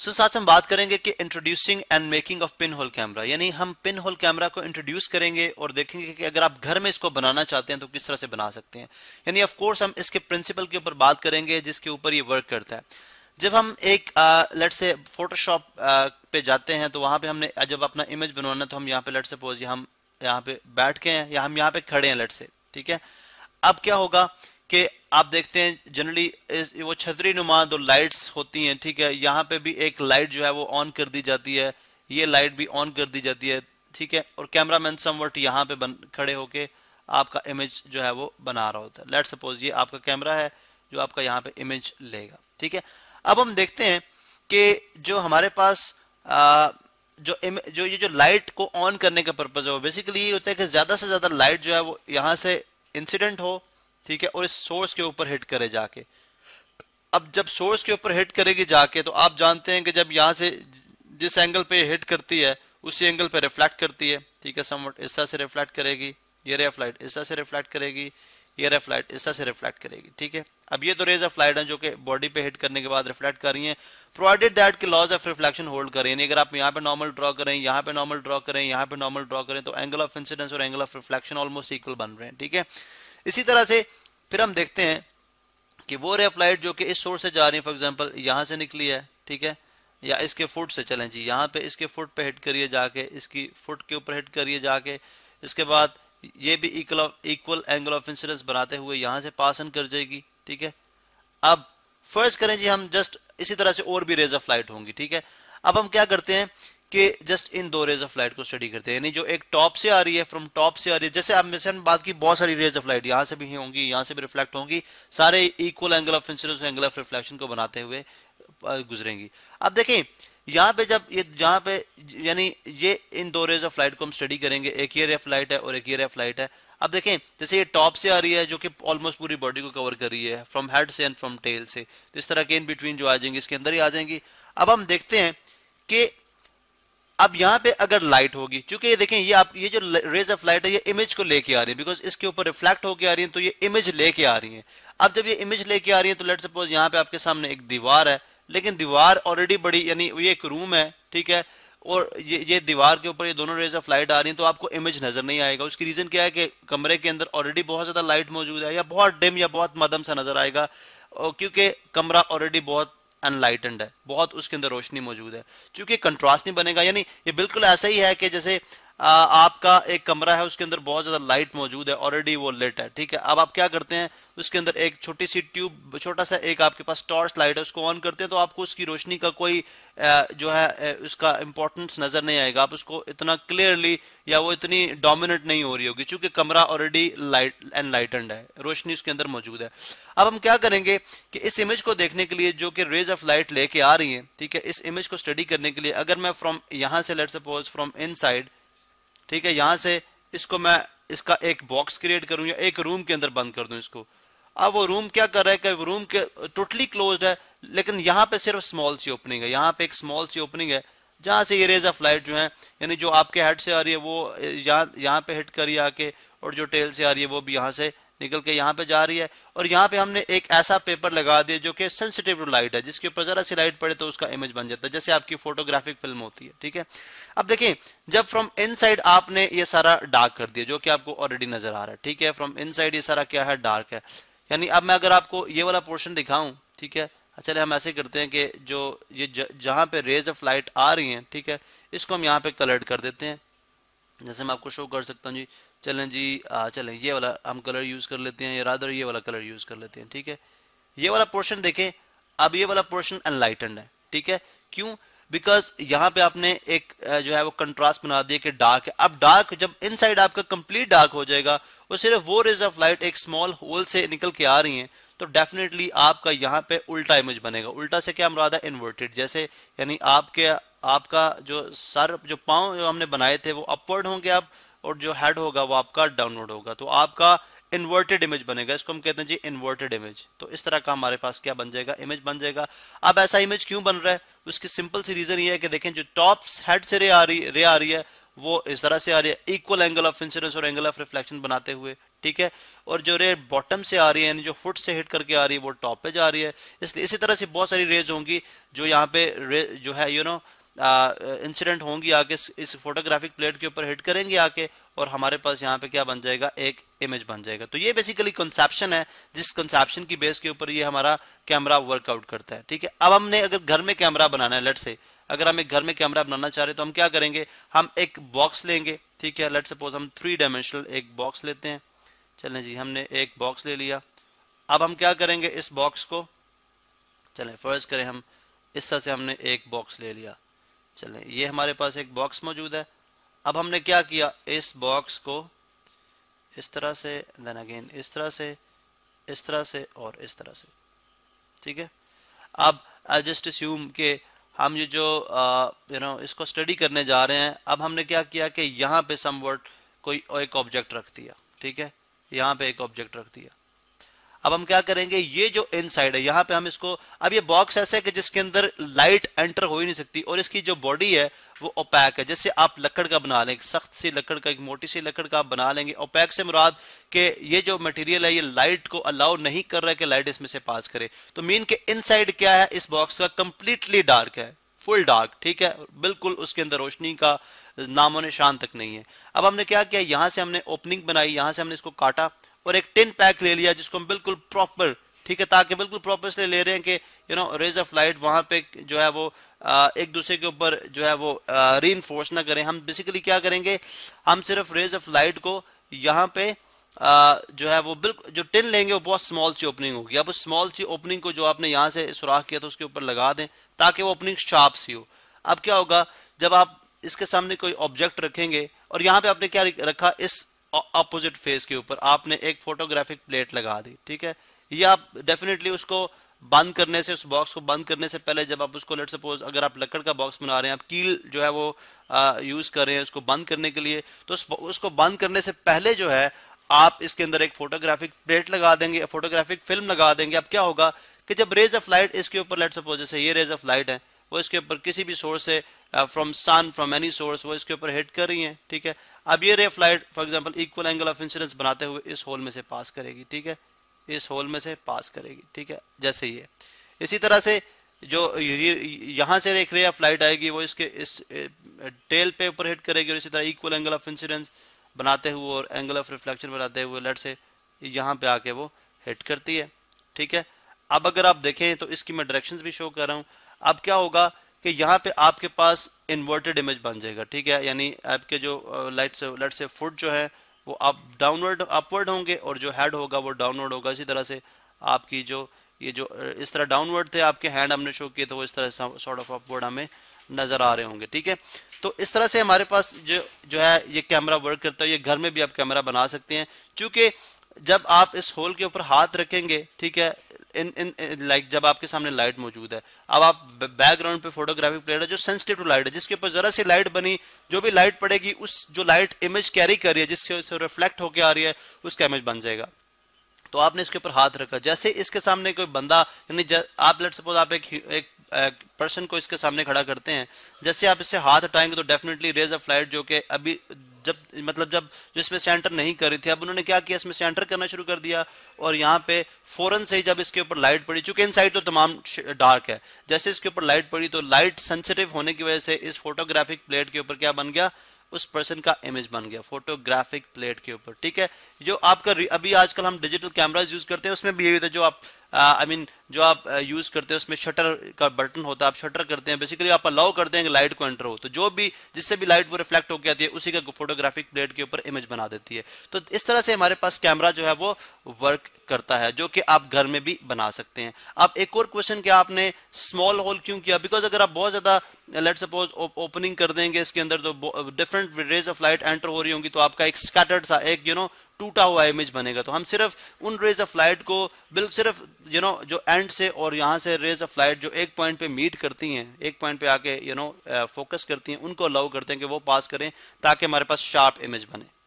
सो so, साथ हम बात करेंगे कि introducing and making of pin hole camera यानी हम पिन होल कैमरा को इंट्रोड्यूस करेंगे और देखेंगे कि अगर आप घर में इसको बनाना चाहते हैं तो किस तरह से बना सकते हैं यानी ऑफ कोर्स हम इसके प्रिंसिपल के ऊपर बात करेंगे जिसके ऊपर ये वर्क करता है जब हम एक लट से फोटोशॉप पे जाते हैं तो वहां पर हमने जब अपना इमेज बनवाना तो हम यहाँ पे लट से पोज हम यहाँ पे बैठ के हैं या हम यहाँ पे खड़े हैं लट से ठीक है अब क्या होगा कि आप देखते हैं जनरली वो छतरी नुमा दो लाइट्स होती हैं ठीक है यहाँ पे भी एक लाइट जो है वो ऑन कर दी जाती है ये लाइट भी ऑन कर दी जाती है ठीक है और कैमरा मैन समवट यहाँ पे बन खड़े होके आपका इमेज जो है वो बना रहा होता है लेट सपोज ये आपका कैमरा है जो आपका यहाँ पे इमेज लेगा ठीक है अब हम देखते हैं कि जो हमारे पास आ, जो जो ये जो लाइट को ऑन करने का पर्पज है वो बेसिकली ये होता है कि ज्यादा से ज्यादा लाइट जो है वो यहाँ से इंसिडेंट हो ठीक है और इस सोर्स के ऊपर हिट करे जाके अब जब सोर्स के ऊपर हिट करेगी जाके तो आप जानते हैं कि जब यहाँ से जिस एंगल पे हिट करती है उसी एंगल पे रिफ्लेक्ट करती है ठीक है समवट इस तरह से रिफ्लेक्ट करेगी ये रे फ्लाइट इस तरह से रिफ्लेक्ट करेगी ये रे फ्लाइट इस तरह से रिफ्लेक्ट करेगी ठीक है अब ये तो रेज ऑफ फ्लाइट है जो कि बॉडी पे हिट करने के बाद रिफ्लेक्ट कर रही है प्रोवाइडेड दैट के लॉज ऑफ रिफ्लेक्शन होल्ड करें यानी अगर आप यहाँ पे नॉर्मल ड्रॉ करें यहाँ पे नॉर्मल ड्रॉ करें यहाँ पे नॉर्मल ड्रॉ करें तो एंगल ऑफ इंसिडेंस और angle of reflection almost equal बन रहे हैं ठीक है इसी तरह से फिर हम देखते हैं कि वो रे ऑफ लाइट जो कि इस सोर्स से जा रही है फॉर एग्जाम्पल यहाँ से निकली है ठीक है या इसके फुट से चलें जी यहाँ पे इसके फुट पे हिट करिए जाके इसकी फुट के ऊपर हिट करिए जाके इसके बाद ये भी इक्वल एंगल ऑफ इंसिडेंस बनाते हुए यहाँ से पास इन कर जाएगी ठीक है अब फर्ज करें जी हम जस्ट इसी तरह से और भी रेज ऑफ लाइट होंगी ठीक है अब हम क्या करते हैं कि जस्ट इन दो रेज ऑफ लाइट को स्टडी करते हैं यानी जो एक टॉप से आ रही है फ्रॉम टॉप से आ रही है जैसे आप जैसे बात की बहुत सारी रेज ऑफ लाइट यहाँ से भी होंगी यहाँ से भी रिफ्लेक्ट होंगी सारे equal angle of incidence angle of reflection को बनाते हुए गुजरेंगी अब देखें यहाँ पे जब ये यहाँ पे यानी ये इन दो रेज ऑफ लाइट को हम स्टडी करेंगे एक ईयर ऑफ लाइट है और एक ईयर ऑफ लाइट है अब देखें जैसे ये टॉप से आ रही है जो कि ऑलमोस्ट पूरी बॉडी को कवर कर रही है फ्रॉम हेड से एंड फ्रॉम टेल से तो इस तरह के इन बिटवीन जो आ जाएंगे इसके अंदर ही आ जाएंगी अब हम देखते हैं कि अब यहाँ पे अगर लाइट होगी चूंकि ये देखें ये आप ये जो रेज ऑफ लाइट है ये इमेज को लेके आ रही है बिकॉज इसके ऊपर रिफ्लेक्ट होके आ रही है तो ये इमेज लेके आ रही है अब जब ये इमेज लेके आ रही है तो लेट सपोज यहाँ पे आपके सामने एक दीवार है लेकिन दीवार ऑलरेडी बड़ी यानी ये एक रूम है ठीक है और ये ये दीवार के ऊपर ये दोनों रेज ऑफ लाइट आ रही है तो आपको इमेज नजर नहीं आएगा उसकी रीजन क्या है कि कमरे के अंदर ऑलरेडी बहुत ज्यादा लाइट मौजूद है या बहुत डिम या बहुत मदम सा नजर आएगा क्योंकि कमरा ऑलरेडी बहुत अनलाइटेंड है बहुत उसके अंदर रोशनी मौजूद है चूंकि कंट्रास्ट नहीं बनेगा यानी ये बिल्कुल ऐसा ही है कि जैसे आपका एक कमरा है उसके अंदर बहुत ज़्यादा लाइट मौजूद है ऑलरेडी वो लेट है ठीक है अब आप क्या करते हैं उसके अंदर एक छोटी सी ट्यूब छोटा सा एक आपके पास टॉर्च लाइट है उसको ऑन करते हैं तो आपको उसकी रोशनी का कोई जो है उसका इंपॉर्टेंस नज़र नहीं आएगा आप उसको इतना क्लियरली या वो इतनी डोमिनेट नहीं हो रही होगी क्योंकि कमरा ऑलरेडी लाइट एंड लाइटेंड है रोशनी उसके अंदर मौजूद है अब हम क्या करेंगे कि इस इमेज को देखने के लिए जो कि रेज ऑफ लाइट लेके आ रही है ठीक है इस इमेज को स्टडी करने के लिए अगर मैं फ्रॉम यहाँ से let suppose from inside ठीक है यहां से इसको मैं इसका एक बॉक्स क्रिएट करूं या एक रूम के अंदर बंद कर दूं इसको अब वो रूम क्या कर रहा है कि रूम के टोटली क्लोज है लेकिन यहाँ पे सिर्फ स्मॉल सी ओपनिंग है यहाँ पे एक स्मॉल सी ओपनिंग है जहां से ये रेज ऑफ लाइट जो है यानी जो आपके हेड से आ रही है वो यहाँ यहाँ पे हिट करिए आके और जो टेल से आ रही है वो भी यहाँ से निकल के यहाँ पे जा रही है और यहाँ पे हमने एक ऐसा पेपर लगा दिया जो कि सेंसिटिव टू लाइट है जिसके ऊपर जरा सी लाइट पड़े तो उसका इमेज बन जाता है जैसे आपकी फोटोग्राफिक फिल्म होती है ठीक है अब देखें जब फ्रॉम इनसाइड आपने ये सारा डार्क कर दिया जो कि आपको ऑलरेडी नजर आ रहा है ठीक है फ्रॉम इनसाइड ये सारा क्या है डार्क है यानी अब मैं अगर आपको ये वाला पोर्शन दिखाऊं ठीक है चले अच्छा, हम ऐसे करते हैं कि जो ये जहाँ पे रेज ऑफ लाइट आ रही है ठीक है इसको हम यहाँ पे कलर्ड कर देते हैं जैसे मैं आपको शो कर सकता हूँ जी चलें जी आ, चलें ये वाला हम कलर यूज़ कर लेते हैं या रादर ये वाला कलर यूज़ कर लेते हैं ठीक है ये वाला पोर्शन देखें अब ये वाला पोर्शन अनलाइटेंड है ठीक है क्यों बिकॉज यहाँ पे आपने एक जो है वो कंट्रास्ट बना दिया कि डार्क है अब डार्क जब इन आपका कंप्लीट डार्क हो जाएगा और सिर्फ वो रेज ऑफ लाइट एक स्मॉल होल से निकल के आ रही है तो डेफिनेटली आपका यहाँ पे उल्टा इमेज बनेगा उल्टा से क्या मुरादा इन्वर्टेड जैसे यानी आपके आपका जो सर जो पाँव जो हमने बनाए थे वो अपवर्ड होंगे आप और जो हेड होगा वो आपका डाउनलोड होगा तो आपका इन्वर्टेड इमेज बनेगा इसको हम कहते हैं जी इन्वर्टेड इमेज तो इस तरह का हमारे पास क्या बन जाएगा इमेज बन जाएगा अब ऐसा इमेज क्यों बन रहा है उसकी सिंपल सी रीजन ये है कि देखें जो टॉप हेड से रे आ रही रे आ रही है वो इस तरह से आ रही है इक्वल एंगल ऑफ इंसिडेंस और एंगल ऑफ रिफ्लेक्शन बनाते हुए ठीक है और जो रे बॉटम से आ रही है जो फुट से हिट करके आ रही है वो टॉप पे जा रही है इसलिए इसी तरह से बहुत सारी रेज होंगी जो यहाँ पे जो है you you know know, incident होंगी आके इस फोटोग्राफिक प्लेट के ऊपर हिट करेंगे आके और हमारे पास यहाँ पे क्या बन जाएगा एक इमेज बन जाएगा तो ये बेसिकली कंसेप्शन है जिस कंसेप्शन की बेस के ऊपर ये हमारा कैमरा वर्कआउट करता है ठीक है अब हमने अगर घर में कैमरा बनाना है लेट से अगर हम एक घर में कैमरा बनाना चाह रहे तो हम क्या करेंगे हम एक बॉक्स लेंगे ठीक है लेट सपोज हम थ्री डायमेंशनल एक बॉक्स लेते हैं चलें जी हमने एक बॉक्स ले लिया अब हम क्या करेंगे इस बॉक्स को चलें फर्ज करें हम इस तरह से हमने एक बॉक्स ले लिया चले ये हमारे पास एक बॉक्स मौजूद है अब हमने क्या किया इस बॉक्स को इस तरह से देन अगेन इस तरह से इस तरह से और इस तरह से ठीक है अब आई जस्ट अस्यूम के हम ये जो यू नो इसको स्टडी करने जा रहे हैं अब हमने क्या किया कि यहाँ पे समवर्ट कोई एक ऑब्जेक्ट रख दिया ठीक है यहाँ पे एक ऑब्जेक्ट रख दिया अब हम क्या करेंगे ये जो इनसाइड है यहाँ पे हम इसको अब ये बॉक्स ऐसा है कि जिसके अंदर लाइट एंटर हो ही नहीं सकती और इसकी जो बॉडी है वो ओपैक है जैसे आप लकड़ का बना लेंगे सख्त सी लकड़ का एक मोटी सी लकड़ का आप बना लेंगे ओपैक से मुराद के ये जो मटेरियल है ये लाइट को अलाउ नहीं कर रहा है कि लाइट इसमें से पास करे तो मीन के इन क्या है इस बॉक्स का कंप्लीटली डार्क है फुल डार्क ठीक है बिल्कुल उसके अंदर रोशनी का नामो निशान तक नहीं है अब हमने क्या किया यहां से हमने ओपनिंग बनाई यहां से हमने इसको काटा और एक टिन पैक ले लिया जिसको हम बिल्कुल प्रॉपर ठीक है ताकि बिल्कुल प्रॉपर इसलिए ले रहे हैं कि you know rays of light वहां पे जो है वो एक दूसरे के ऊपर जो है वो री ना करें हम बेसिकली क्या करेंगे हम सिर्फ रेज ऑफ लाइट को यहाँ पे आ, जो है वो बिल्कुल जो टिन लेंगे वो बहुत स्मॉल सी ओपनिंग होगी अब उस स्मॉल सी ओपनिंग को जो आपने यहाँ से सुराख किया तो उसके ऊपर लगा दें ताकि वो ओपनिंग शार्प सी हो अब क्या होगा जब आप इसके सामने कोई ऑब्जेक्ट रखेंगे और यहाँ पे आपने क्या रखा इस अपोजिट फेस के ऊपर आपने एक फोटोग्राफिक प्लेट लगा दी ठीक है ये आप डेफिनेटली उसको बंद करने से उस बॉक्स को बंद करने से पहले जब आप उसको लेट सपोज अगर आप लकड़ का बॉक्स बना रहे हैं आप कील जो है वो यूज कर रहे हैं उसको बंद करने के लिए तो उस, उसको बंद करने से पहले जो है आप इसके अंदर एक फोटोग्राफिक प्लेट लगा देंगे फोटोग्राफिक फिल्म लगा देंगे अब क्या होगा कि जब रेज ऑफ लाइट इसके ऊपर लेट सपोज जैसे ये रेज ऑफ लाइट है वो इसके ऊपर किसी भी सोर्स से from sun from any source वो इसके ऊपर हिट कर रही हैं ठीक है अब ये रेफ light for example equal angle of incidence बनाते हुए इस होल में से पास करेगी ठीक है इस होल में से पास करेगी ठीक है जैसे ये इसी तरह से जो यहाँ से रेख रे ऑफ लाइट आएगी वो इसके इस टेल पे ऊपर हिट करेगी और इसी तरह इक्वल एंगल ऑफ इंसिडेंस बनाते हुए और एंगल ऑफ रिफ्लेक्शन बनाते हुए लट से यहाँ पे आके वो हिट करती है ठीक है अब अगर आप देखें तो इसकी मैं डायरेक्शंस भी शो कर रहा हूँ अब क्या होगा कि यहाँ पे आपके पास इन्वर्टेड इमेज बन जाएगा ठीक है यानी आपके जो लाइट से लाइट से फुट जो है वो आप डाउनवर्ड अपवर्ड होंगे और जो हेड होगा वो डाउनवर्ड होगा इसी तरह से आपकी जो ये जो इस तरह डाउनवर्ड थे आपके हैंड हमने शो किए थे वो इस तरह सॉर्ट ऑफ अपवर्ड हमें नज़र आ रहे होंगे ठीक है तो इस तरह से हमारे पास जो जो है ये कैमरा वर्क करता है ये घर में भी आप कैमरा बना सकते हैं क्योंकि जब आप इस होल के ऊपर हाथ रखेंगे ठीक है इन इन लाइक जब आपके सामने लाइट मौजूद है अब आप बैकग्राउंड पे फोटोग्राफिक प्लेयर है जो सेंसिटिव टू लाइट है जिसके ऊपर जरा सी लाइट बनी जो भी लाइट पड़ेगी उस जो लाइट इमेज कैरी कर रही है जिससे से रिफ्लेक्ट होकर आ रही है उसका इमेज बन जाएगा तो आपने इसके ऊपर हाथ रखा जैसे इसके सामने कोई बंदा यानी आप लेट सपोज आप एक एक पर्सन को इसके सामने खड़ा करते हैं जैसे आप इससे हाथ हटाएंगे तो डेफिनेटली रेज ऑफ लाइट जो कि अभी जब मतलब जब जो इसमें सेंटर नहीं कर रही थी अब उन्होंने क्या किया इसमें सेंटर करना शुरू कर दिया और यहाँ पे फौरन से ही जब इसके ऊपर लाइट पड़ी चूंकि साइड तो तमाम डार्क है जैसे इसके ऊपर लाइट पड़ी तो लाइट सेंसिटिव होने की वजह से इस फोटोग्राफिक प्लेट के ऊपर क्या बन गया उस पर्सन का इमेज बन गया फोटोग्राफिक प्लेट के ऊपर ठीक है जो आपका अभी आजकल हम डिजिटल कैमराज यूज करते हैं उसमें भी यही होता है जो आप आई I मीन mean, जो आप यूज करते हैं उसमें शटर का बटन होता है आप शटर करते हैं बेसिकली आप अलाउ करते हैं लाइट को एंटर हो तो जो भी जिससे भी लाइट वो रिफ्लेक्ट होकर आती है उसी का फोटोग्राफिक प्लेट के ऊपर इमेज बना देती है तो इस तरह से हमारे पास कैमरा जो है वो वर्क करता है जो कि आप घर में भी बना सकते हैं अब एक और क्वेश्चन क्या आपने स्मॉल होल क्यों किया बिकॉज अगर आप बहुत ज्यादा लेट सपोज ओपनिंग कर देंगे इसके अंदर तो different rays of light enter हो रही होंगी तो आपका एक स्कैटर्ड सा एक यू नो टूटा हुआ इमेज बनेगा तो हम सिर्फ उन रेज ऑफ लाइट को बिल्कुल सिर्फ यू you नो know, जो एंड से और यहाँ से रेज ऑफ लाइट जो एक पॉइंट पे मीट करती हैं एक पॉइंट पे आके यू नो फोकस करती हैं उनको अलाउ करते हैं कि वो पास करें ताकि हमारे पास शार्प इमेज बने